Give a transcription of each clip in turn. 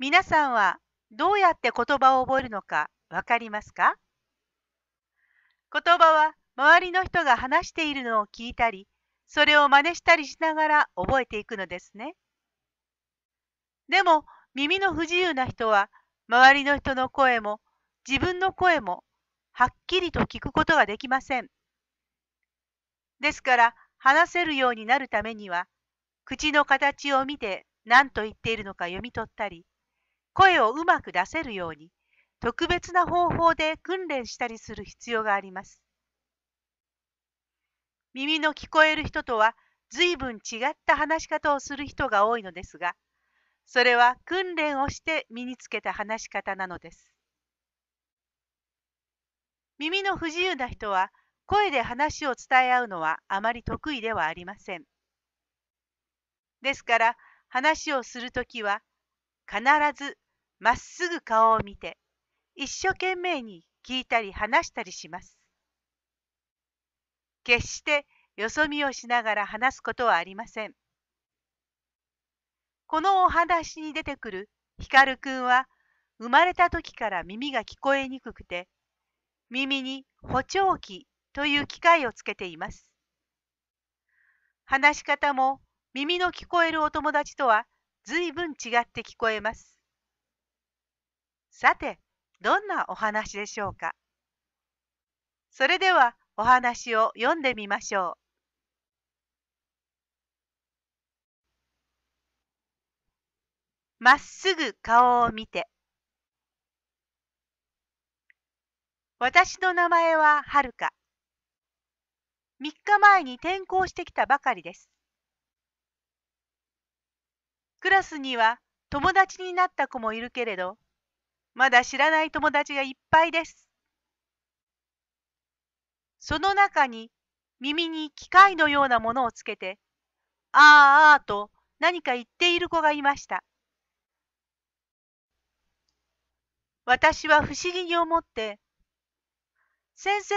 皆さんはどうやって言葉を覚えるのかわかりますか言葉は周りの人が話しているのを聞いたり、それを真似したりしながら覚えていくのですね。でも耳の不自由な人は周りの人の声も自分の声もはっきりと聞くことができません。ですから話せるようになるためには口の形を見て何と言っているのか読み取ったり声をうまく出せるように特別な方法で訓練したりする必要があります。耳の聞こえる人とは随分違った話し方をする人が多いのですが、それは訓練をして身につけた話し方なのです。耳の不自由な人は声で話を伝え合うのはあまり得意ではありません。ですから話をするときは必ずまっすぐ顔を見て、一生懸命に聞いたり話したりします。決してよそ見をしながら話すことはありません。このお話に出てくるヒカルくんは、生まれた時から耳が聞こえにくくて、耳に補聴器という機械をつけています。話し方も耳の聞こえるお友達とは随分違って聞こえます。さて、どんなお話でしょうか。それではお話を読んでみましょう。まっすぐ顔を見て。私の名前ははるか。3日前に転校してきたばかりです。クラスには友達になった子もいるけれど、まだ知らない友達がいっぱいです。その中に耳に機械のようなものをつけて、あーあーと何か言っている子がいました。私は不思議に思って、先生、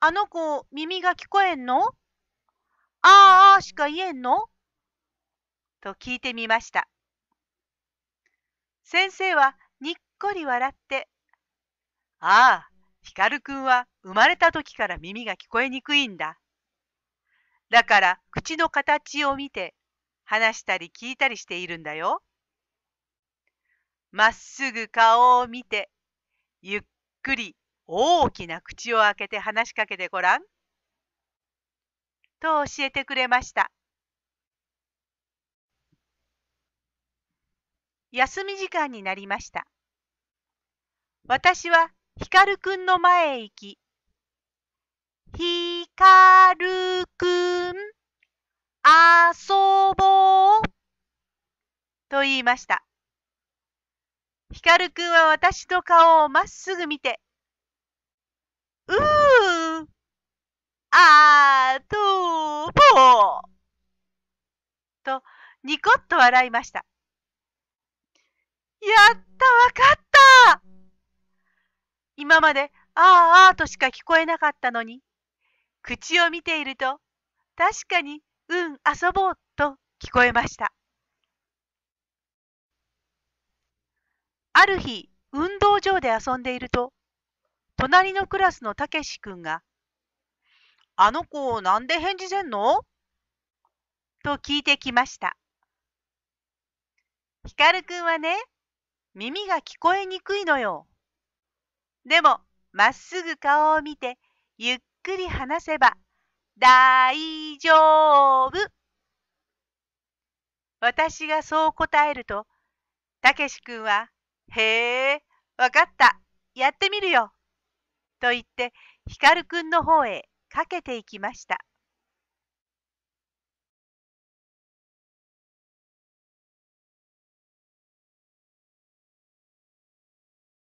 あの子耳が聞こえんのあーあーしか言えんのと聞いてみました。先生はこり笑って、ああ、ヒカルくんは生まれた時から耳が聞こえにくいんだ。だから口の形を見て話したり聞いたりしているんだよ。まっすぐ顔を見て、ゆっくり大きな口を開けて話しかけてごらん。と教えてくれました。休み時間になりました。私はヒカルくんの前へ行き、ヒカルくん、遊ぼう、と言いました。ヒカルくんは私の顔をまっすぐ見て、うー、あーとぼう、とにこっと笑いました。やった、わかった今までああ、あーとしか聞こえなかったのに、口を見ていると、確かに、うん、遊ぼうと聞こえました。ある日、運動場で遊んでいると、隣のクラスのたけしくんが、あの子なんで返事せんのと聞いてきました。ひかるくんはね、耳が聞こえにくいのよ。でも、まっすぐ顔を見て、ゆっくり話せば、大丈夫。私がそう答えると、たけしくんは、へえ、わかった、やってみるよ。と言って、ひかるくんの方へかけていきました。